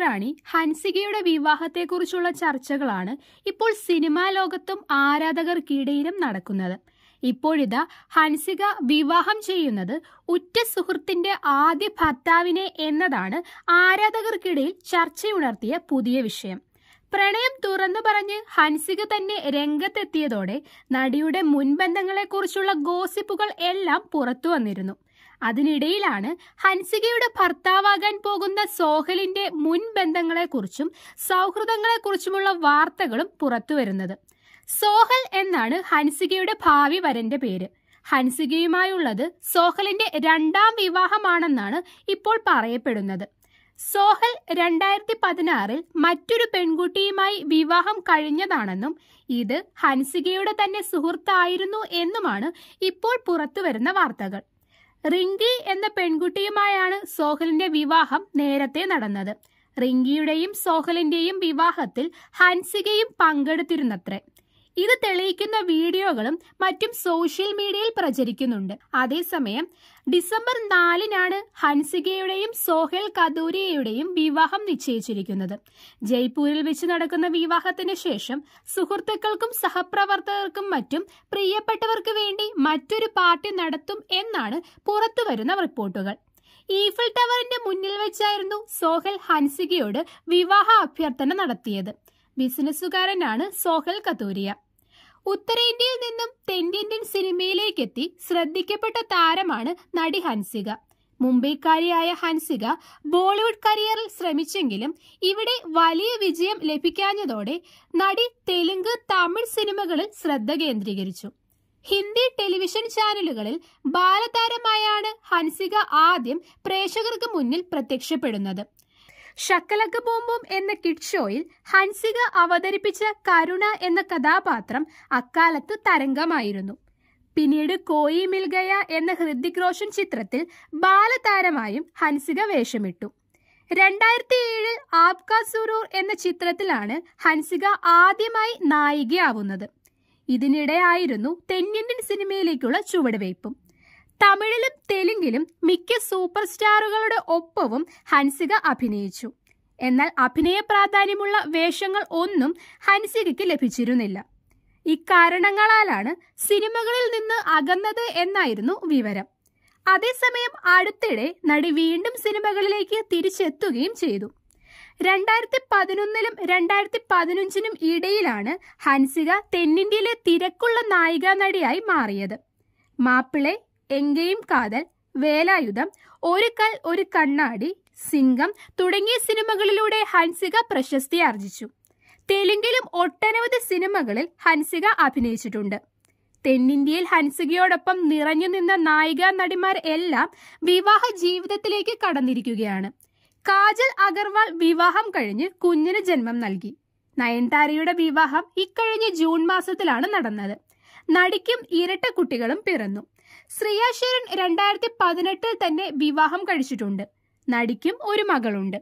മഹാറാണി ഹൻസികയുടെ വിവാഹത്തെക്കുറിച്ചുള്ള ചർച്ചകളാണ് ഇപ്പോൾ സിനിമാ ലോകത്തും ആരാധകർക്കിടയിലും നടക്കുന്നത് ഇപ്പോഴിതാ ഹൻസിക വിവാഹം ചെയ്യുന്നത് ഉറ്റ സുഹൃത്തിന്റെ ആദ്യ ഭർത്താവിനെ എന്നതാണ് ആരാധകർക്കിടയിൽ ചർച്ചയുണർത്തിയ പുതിയ വിഷയം പ്രണയം തുറന്നു പറഞ്ഞ് ഹൻസിക തന്നെ രംഗത്തെത്തിയതോടെ നടിയുടെ മുൻബന്ധങ്ങളെക്കുറിച്ചുള്ള ഗോസിപ്പുകൾ എല്ലാം പുറത്തു വന്നിരുന്നു അതിനിടയിലാണ് ഹൻസികയുടെ ഭർത്താവാകാൻ പോകുന്ന സോഹലിന്റെ മുൻ ബന്ധങ്ങളെക്കുറിച്ചും സൗഹൃദങ്ങളെക്കുറിച്ചുമുള്ള വാർത്തകളും പുറത്തുവരുന്നത് സോഹൽ എന്നാണ് ഹൻസികയുടെ ഭാവി വരന്റെ പേര് ഹൻസികയുമായുള്ളത് സോഹലിന്റെ രണ്ടാം വിവാഹമാണെന്നാണ് ഇപ്പോൾ പറയപ്പെടുന്നത് സോഹൽ രണ്ടായിരത്തി പതിനാറിൽ മറ്റൊരു പെൺകുട്ടിയുമായി വിവാഹം കഴിഞ്ഞതാണെന്നും ഇത് ഹൻസികയുടെ തന്നെ സുഹൃത്തായിരുന്നു എന്നുമാണ് ഇപ്പോൾ പുറത്തുവരുന്ന വാർത്തകൾ റിങ്കി എന്ന പെൺകുട്ടിയുമായാണ് സോഹലിന്റെ വിവാഹം നേരത്തെ നടന്നത് റിങ്കിയുടെയും സോഹലിന്റെയും വിവാഹത്തിൽ ഹൻസികയും പങ്കെടുത്തിരുന്നത്രേ ഇത് തെളിയിക്കുന്ന വീഡിയോകളും മറ്റും സോഷ്യൽ മീഡിയയിൽ പ്രചരിക്കുന്നുണ്ട് അതേസമയം ഡിസംബർ നാലിനാണ് ഹൻസികയുടെയും സോഹൽ കദൂരിയയുടെയും വിവാഹം നിശ്ചയിച്ചിരിക്കുന്നത് ജയ്പൂരിൽ വെച്ച് നടക്കുന്ന വിവാഹത്തിന് ശേഷം സുഹൃത്തുക്കൾക്കും സഹപ്രവർത്തകർക്കും മറ്റും പ്രിയപ്പെട്ടവർക്ക് വേണ്ടി മറ്റൊരു പാർട്ടി നടത്തും എന്നാണ് പുറത്തുവരുന്ന റിപ്പോർട്ടുകൾ ഈഫിൾ ടവറിന്റെ മുന്നിൽ വെച്ചായിരുന്നു സോഹൽ ഹൻസികയോട് വിവാഹ അഭ്യർത്ഥന നടത്തിയത് ബിസിനസ്സുകാരനാണ് സോഹൽ കത്തൂരിയ ഉത്തരേന്ത്യയിൽ നിന്നും തെന്നിന്ത്യൻ സിനിമയിലേക്കെത്തി ശ്രദ്ധിക്കപ്പെട്ട താരമാണ് നടി ഹൻസിക മുംബൈക്കാരിയായ ഹൻസിക ബോളിവുഡ് കരിയറിൽ ശ്രമിച്ചെങ്കിലും ഇവിടെ വലിയ വിജയം ലഭിക്കാഞ്ഞതോടെ നടി തെലുങ്ക് തമിഴ് സിനിമകളിൽ ശ്രദ്ധ കേന്ദ്രീകരിച്ചു ഹിന്ദി ടെലിവിഷൻ ചാനലുകളിൽ ബാലതാരമായാണ് ഹൻസിക ആദ്യം പ്രേക്ഷകർക്ക് മുന്നിൽ പ്രത്യക്ഷപ്പെടുന്നത് ഷക്കലക്ക ബോംബും എന്ന കിഡ് ഷോയിൽ ഹൻസിക അവതരിപ്പിച്ച കരുണ എന്ന കഥാപാത്രം അക്കാലത്ത് തരംഗമായിരുന്നു പിന്നീട് കോയി മിൽഗയ എന്ന ഹൃദിക് റോഷൻ ചിത്രത്തിൽ ബാലതാരമായും ഹൻസിക വേഷമിട്ടു രണ്ടായിരത്തി ഏഴിൽ ആപ്കാ സുരൂർ എന്ന ചിത്രത്തിലാണ് ഹൻസിക ആദ്യമായി നായികയാവുന്നത് ഇതിനിടെയായിരുന്നു തെന്നിന്ത്യൻ സിനിമയിലേക്കുള്ള ചുവടുവയ്പും തമിഴിൽ എങ്കിലും മിക്ക സൂപ്പർ സ്റ്റാറുകളുടെ ഒപ്പവും ഹൻസിക അഭിനയിച്ചു എന്നാൽ അഭിനയ പ്രാധാന്യമുള്ള വേഷങ്ങൾ ഒന്നും ഹൻസികയ്ക്ക് ലഭിച്ചിരുന്നില്ല ഇക്കാരണങ്ങളാലാണ് സിനിമകളിൽ നിന്ന് അകന്നത് എന്നായിരുന്നു വിവരം അതേസമയം അടുത്തിടെ നടി വീണ്ടും സിനിമകളിലേക്ക് തിരിച്ചെത്തുകയും ചെയ്തു രണ്ടായിരത്തി പതിനൊന്നിലും രണ്ടായിരത്തി പതിനഞ്ചിനും ഇടയിലാണ് ഹൻസിക തെന്നിന്ത്യയിലെ തിരക്കുള്ള നായികാ നടിയായി മാറിയത് മാപ്പിളെ എങ്കയും കാതൽ വേലായുധം ഒരു കൽ ഒരു കണ്ണാടി സിംഗം തുടങ്ങിയ സിനിമകളിലൂടെ ഹൻസിക പ്രശസ്തി ആർജിച്ചു തെലുങ്കിലും ഒട്ടനവധി സിനിമകളിൽ ഹൻസിക അഭിനയിച്ചിട്ടുണ്ട് തെന്നിന്ത്യയിൽ ഹൻസികയോടൊപ്പം നിറഞ്ഞു നിന്ന നായിക നടിമാർ എല്ലാം വിവാഹ ജീവിതത്തിലേക്ക് കടന്നിരിക്കുകയാണ് കാജൽ അഗർവാൾ വിവാഹം കഴിഞ്ഞ് കുഞ്ഞിന് ജന്മം നൽകി നയൻതാരയുടെ വിവാഹം ഇക്കഴിഞ്ഞ ജൂൺ മാസത്തിലാണ് നടന്നത് നടിക്കും ഇരട്ട കുട്ടികളും പിറന്നു ശ്രീയാശേരൻ രണ്ടായിരത്തി പതിനെട്ടിൽ തന്നെ വിവാഹം കഴിച്ചിട്ടുണ്ട് നടിക്കും ഒരു മകളുണ്ട്